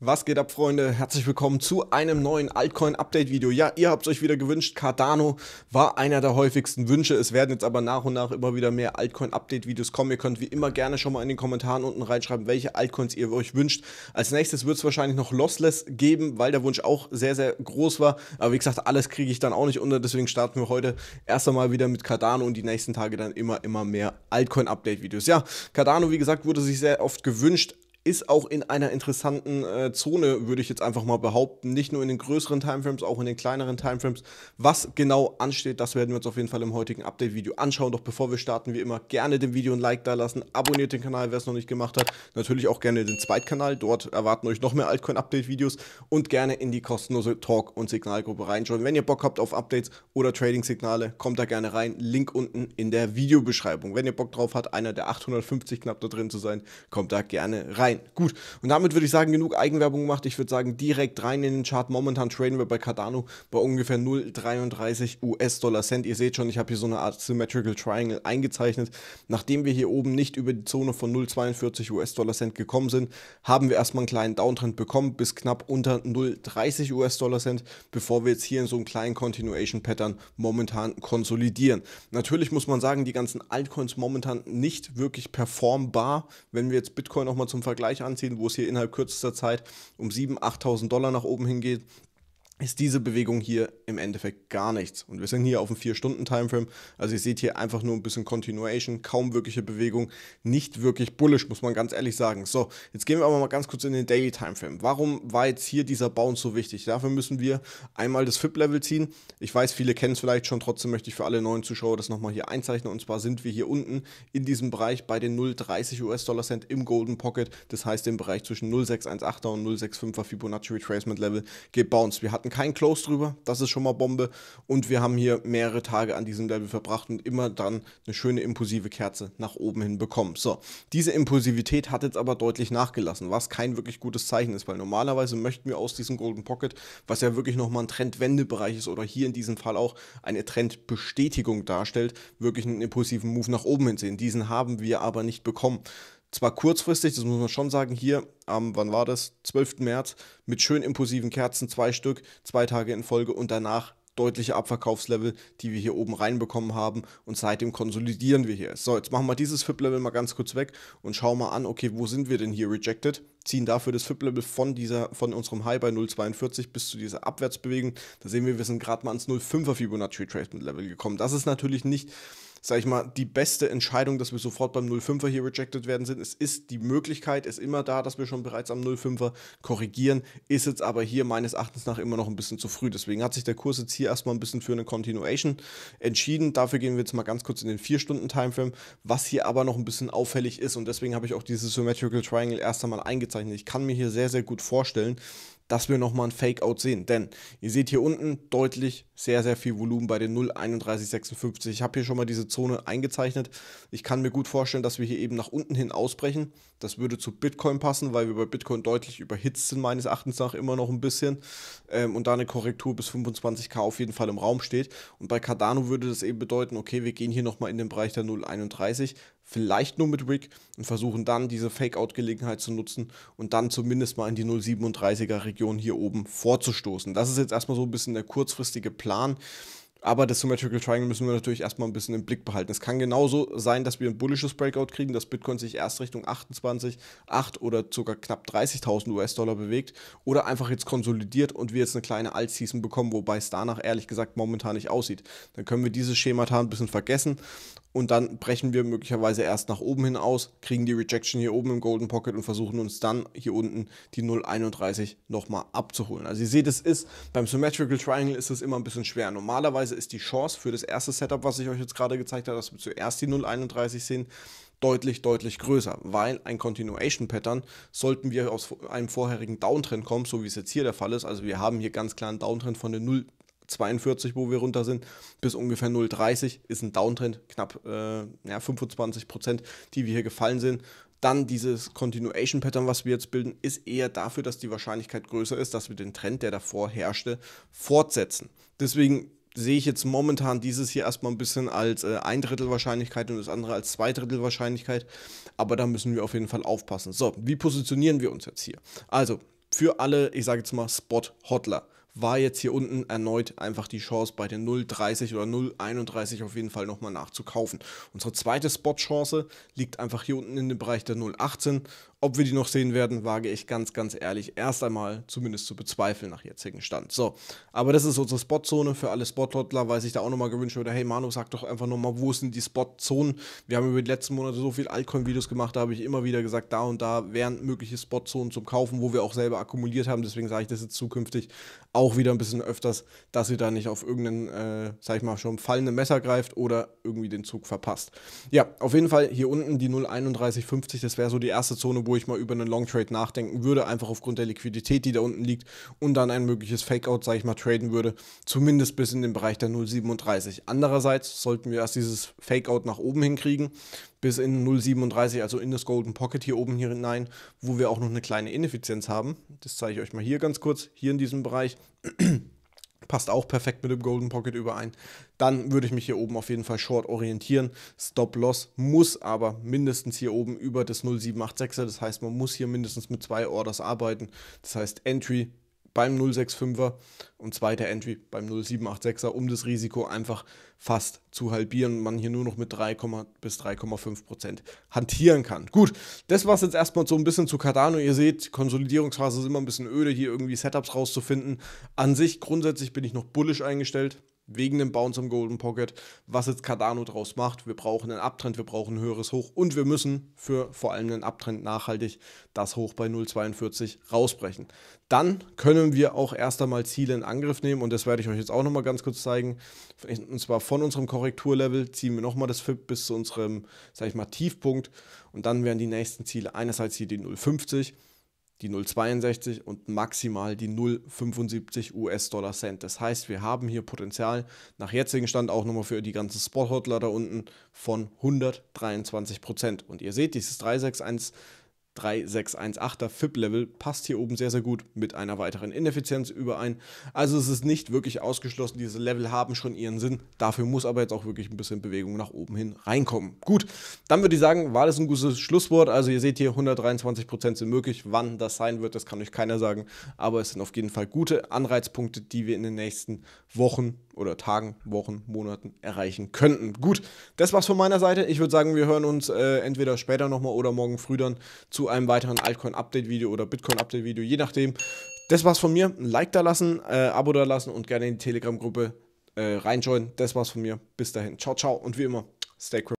Was geht ab, Freunde? Herzlich willkommen zu einem neuen Altcoin-Update-Video. Ja, ihr habt es euch wieder gewünscht. Cardano war einer der häufigsten Wünsche. Es werden jetzt aber nach und nach immer wieder mehr Altcoin-Update-Videos kommen. Ihr könnt wie immer gerne schon mal in den Kommentaren unten reinschreiben, welche Altcoins ihr euch wünscht. Als nächstes wird es wahrscheinlich noch Lossless geben, weil der Wunsch auch sehr, sehr groß war. Aber wie gesagt, alles kriege ich dann auch nicht unter. Deswegen starten wir heute erst einmal wieder mit Cardano und die nächsten Tage dann immer, immer mehr Altcoin-Update-Videos. Ja, Cardano, wie gesagt, wurde sich sehr oft gewünscht ist auch in einer interessanten äh, Zone, würde ich jetzt einfach mal behaupten. Nicht nur in den größeren Timeframes, auch in den kleineren Timeframes. Was genau ansteht, das werden wir uns auf jeden Fall im heutigen Update-Video anschauen. Doch bevor wir starten, wie immer, gerne dem Video ein Like da lassen. Abonniert den Kanal, wer es noch nicht gemacht hat. Natürlich auch gerne den Zweitkanal. Dort erwarten euch noch mehr Altcoin-Update-Videos und gerne in die kostenlose Talk- und Signalgruppe reinschauen. Wenn ihr Bock habt auf Updates oder Trading-Signale, kommt da gerne rein. Link unten in der Videobeschreibung. Wenn ihr Bock drauf habt, einer der 850 knapp da drin zu sein, kommt da gerne rein rein. Gut. Und damit würde ich sagen, genug Eigenwerbung gemacht. Ich würde sagen, direkt rein in den Chart. Momentan traden wir bei Cardano bei ungefähr 0,33 US-Dollar Cent. Ihr seht schon, ich habe hier so eine Art Symmetrical Triangle eingezeichnet. Nachdem wir hier oben nicht über die Zone von 0,42 US-Dollar Cent gekommen sind, haben wir erstmal einen kleinen Downtrend bekommen bis knapp unter 0,30 US-Dollar Cent, bevor wir jetzt hier in so einem kleinen Continuation Pattern momentan konsolidieren. Natürlich muss man sagen, die ganzen Altcoins momentan nicht wirklich performbar. Wenn wir jetzt Bitcoin nochmal zum Vergleich Vergleich anziehen, wo es hier innerhalb kürzester Zeit um 7.000, 8.000 Dollar nach oben hingeht, ist diese Bewegung hier im Endeffekt gar nichts. Und wir sind hier auf einem 4-Stunden-Timeframe. Also ihr seht hier einfach nur ein bisschen Continuation, kaum wirkliche Bewegung, nicht wirklich bullish, muss man ganz ehrlich sagen. So, jetzt gehen wir aber mal ganz kurz in den Daily Timeframe. Warum war jetzt hier dieser Bounce so wichtig? Dafür müssen wir einmal das FIP-Level ziehen. Ich weiß, viele kennen es vielleicht schon, trotzdem möchte ich für alle neuen Zuschauer das nochmal hier einzeichnen. Und zwar sind wir hier unten in diesem Bereich bei den 0,30 US-Dollar-Cent im Golden Pocket. Das heißt, im Bereich zwischen 0,618er und 0,65er Fibonacci Retracement Level gebounced. Wir hatten hatten kein Close drüber, das ist schon mal Bombe. Und wir haben hier mehrere Tage an diesem Level verbracht und immer dann eine schöne impulsive Kerze nach oben hin bekommen. So, diese Impulsivität hat jetzt aber deutlich nachgelassen, was kein wirklich gutes Zeichen ist, weil normalerweise möchten wir aus diesem Golden Pocket, was ja wirklich nochmal ein Trendwendebereich ist oder hier in diesem Fall auch eine Trendbestätigung darstellt, wirklich einen impulsiven Move nach oben hin sehen. Diesen haben wir aber nicht bekommen zwar kurzfristig, das muss man schon sagen, hier am, wann war das, 12. März, mit schön impulsiven Kerzen, zwei Stück, zwei Tage in Folge und danach deutliche Abverkaufslevel, die wir hier oben reinbekommen haben und seitdem konsolidieren wir hier. So, jetzt machen wir dieses FIP-Level mal ganz kurz weg und schauen mal an, okay, wo sind wir denn hier rejected? Ziehen dafür das FIP-Level von, dieser, von unserem High bei 0,42 bis zu dieser Abwärtsbewegung. Da sehen wir, wir sind gerade mal ans 0,5er Fibonacci Retracement Level gekommen. Das ist natürlich nicht sag ich mal, die beste Entscheidung, dass wir sofort beim 05er hier rejected werden sind. Es ist die Möglichkeit, ist immer da, dass wir schon bereits am 05er korrigieren, ist jetzt aber hier meines Erachtens nach immer noch ein bisschen zu früh. Deswegen hat sich der Kurs jetzt hier erstmal ein bisschen für eine Continuation entschieden. Dafür gehen wir jetzt mal ganz kurz in den 4-Stunden-Timeframe, was hier aber noch ein bisschen auffällig ist und deswegen habe ich auch dieses Symmetrical Triangle erst einmal eingezeichnet. Ich kann mir hier sehr, sehr gut vorstellen, dass wir nochmal ein Fakeout sehen. Denn ihr seht hier unten deutlich sehr, sehr viel Volumen bei den 0,3156. Ich habe hier schon mal diese Zone eingezeichnet. Ich kann mir gut vorstellen, dass wir hier eben nach unten hin ausbrechen. Das würde zu Bitcoin passen, weil wir bei Bitcoin deutlich überhitzt sind, meines Erachtens nach immer noch ein bisschen. Ähm, und da eine Korrektur bis 25k auf jeden Fall im Raum steht. Und bei Cardano würde das eben bedeuten, okay, wir gehen hier nochmal in den Bereich der 0,31 vielleicht nur mit Wick und versuchen dann diese Fake-Out-Gelegenheit zu nutzen und dann zumindest mal in die 037er-Region hier oben vorzustoßen. Das ist jetzt erstmal so ein bisschen der kurzfristige Plan. Aber das Symmetrical Triangle müssen wir natürlich erstmal ein bisschen im Blick behalten. Es kann genauso sein, dass wir ein bullisches Breakout kriegen, dass Bitcoin sich erst Richtung 28, 8 oder sogar knapp 30.000 US-Dollar bewegt oder einfach jetzt konsolidiert und wir jetzt eine kleine Altseason bekommen, wobei es danach ehrlich gesagt momentan nicht aussieht. Dann können wir dieses Schemata ein bisschen vergessen und dann brechen wir möglicherweise erst nach oben hin aus, kriegen die Rejection hier oben im Golden Pocket und versuchen uns dann hier unten die 0,31 nochmal abzuholen. Also ihr seht, es ist beim Symmetrical Triangle ist es immer ein bisschen schwer. Normalerweise ist die Chance für das erste Setup, was ich euch jetzt gerade gezeigt habe, dass wir zuerst die 0,31 sehen, deutlich, deutlich größer, weil ein Continuation Pattern, sollten wir aus einem vorherigen Downtrend kommen, so wie es jetzt hier der Fall ist, also wir haben hier ganz klar einen Downtrend von der 0 42, wo wir runter sind, bis ungefähr 0,30 ist ein Downtrend, knapp äh, ja, 25 Prozent, die wir hier gefallen sind. Dann dieses Continuation Pattern, was wir jetzt bilden, ist eher dafür, dass die Wahrscheinlichkeit größer ist, dass wir den Trend, der davor herrschte, fortsetzen. Deswegen sehe ich jetzt momentan dieses hier erstmal ein bisschen als äh, ein Drittel Wahrscheinlichkeit und das andere als zwei Drittel Wahrscheinlichkeit. Aber da müssen wir auf jeden Fall aufpassen. So, wie positionieren wir uns jetzt hier? Also, für alle, ich sage jetzt mal Spot-Hodler war jetzt hier unten erneut einfach die Chance bei den 0,30 oder 0,31 auf jeden Fall nochmal nachzukaufen. Unsere zweite Spot-Chance liegt einfach hier unten in dem Bereich der 0,18 ob wir die noch sehen werden, wage ich ganz, ganz ehrlich erst einmal zumindest zu bezweifeln nach jetzigem Stand. So, aber das ist unsere Spotzone für alle Spotlotler, weil ich da auch nochmal gewünscht würde, hey Manu, sag doch einfach nochmal, wo sind die Spotzonen? Wir haben über die letzten Monate so viele Altcoin-Videos gemacht, da habe ich immer wieder gesagt, da und da wären mögliche Spotzonen zum Kaufen, wo wir auch selber akkumuliert haben. Deswegen sage ich das jetzt zukünftig auch wieder ein bisschen öfters, dass ihr da nicht auf irgendeinen, äh, sag ich mal, schon fallende Messer greift oder irgendwie den Zug verpasst. Ja, auf jeden Fall hier unten die 0,3150, das wäre so die erste Zone, wo ich mal über einen Long Trade nachdenken würde, einfach aufgrund der Liquidität, die da unten liegt und dann ein mögliches Fakeout, sage ich mal, traden würde, zumindest bis in den Bereich der 0,37. Andererseits sollten wir erst dieses Fakeout nach oben hinkriegen, bis in 0,37, also in das Golden Pocket hier oben hier hinein, wo wir auch noch eine kleine Ineffizienz haben. Das zeige ich euch mal hier ganz kurz, hier in diesem Bereich passt auch perfekt mit dem Golden Pocket überein, dann würde ich mich hier oben auf jeden Fall short orientieren. Stop-Loss muss aber mindestens hier oben über das 0,786er, das heißt, man muss hier mindestens mit zwei Orders arbeiten. Das heißt, Entry beim 065er und zweiter Entry beim 0786er, um das Risiko einfach fast zu halbieren man hier nur noch mit 3, bis 3,5 Prozent hantieren kann. Gut, das war es jetzt erstmal so ein bisschen zu Cardano. Ihr seht, Konsolidierungsphase ist immer ein bisschen öde, hier irgendwie Setups rauszufinden. An sich grundsätzlich bin ich noch bullisch eingestellt wegen dem Bounce am Golden Pocket, was jetzt Cardano draus macht. Wir brauchen einen Abtrend, wir brauchen ein höheres Hoch und wir müssen für vor allem einen Abtrend nachhaltig das Hoch bei 0,42 rausbrechen. Dann können wir auch erst einmal Ziele in Angriff nehmen und das werde ich euch jetzt auch nochmal ganz kurz zeigen. Und zwar von unserem Korrekturlevel ziehen wir nochmal das FIP bis zu unserem, sag ich mal, Tiefpunkt und dann wären die nächsten Ziele einerseits hier die 0,50 die 0,62 und maximal die 0,75 US-Dollar Cent. Das heißt, wir haben hier Potenzial nach jetzigem Stand auch nochmal für die ganzen Spot-Hodler da unten von 123 Prozent. Und ihr seht, dieses 361 3618er FIP-Level passt hier oben sehr, sehr gut mit einer weiteren Ineffizienz überein. Also es ist nicht wirklich ausgeschlossen, diese Level haben schon ihren Sinn. Dafür muss aber jetzt auch wirklich ein bisschen Bewegung nach oben hin reinkommen. Gut, dann würde ich sagen, war das ein gutes Schlusswort. Also ihr seht hier, 123% sind möglich. Wann das sein wird, das kann euch keiner sagen. Aber es sind auf jeden Fall gute Anreizpunkte, die wir in den nächsten Wochen oder Tagen, Wochen, Monaten erreichen könnten. Gut, das war's von meiner Seite. Ich würde sagen, wir hören uns äh, entweder später nochmal oder morgen früh dann zu einem weiteren Altcoin-Update-Video oder Bitcoin-Update-Video, je nachdem. Das war's von mir. Ein Like da lassen, äh, Abo da lassen und gerne in die Telegram-Gruppe äh, reinjoinen. Das war's von mir. Bis dahin. Ciao, ciao und wie immer, stay crypto.